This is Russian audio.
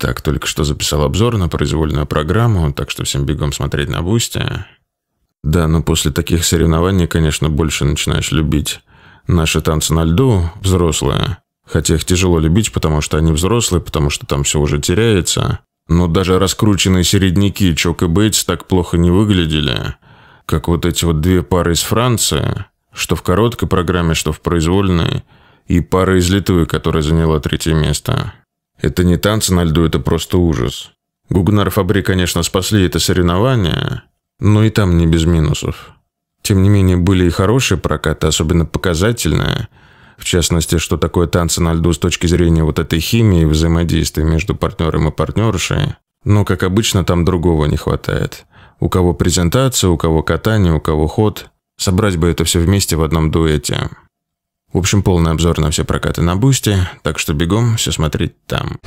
Так, только что записал обзор на произвольную программу, так что всем бегом смотреть на Бусти. Да, но после таких соревнований, конечно, больше начинаешь любить. Наши танцы на льду взрослые. Хотя их тяжело любить, потому что они взрослые, потому что там все уже теряется. Но даже раскрученные середняки Чок и Бейтс так плохо не выглядели, как вот эти вот две пары из Франции, что в короткой программе, что в произвольной, и пара из Литвы, которая заняла третье место. Это не танцы на льду, это просто ужас. Гугнар Фабри, конечно, спасли это соревнование, но и там не без минусов. Тем не менее, были и хорошие прокаты, особенно показательные. В частности, что такое танцы на льду с точки зрения вот этой химии, взаимодействия между партнером и партнершей. Но, как обычно, там другого не хватает. У кого презентация, у кого катание, у кого ход. Собрать бы это все вместе в одном дуэте. В общем, полный обзор на все прокаты на Бусти, так что бегом все смотреть там.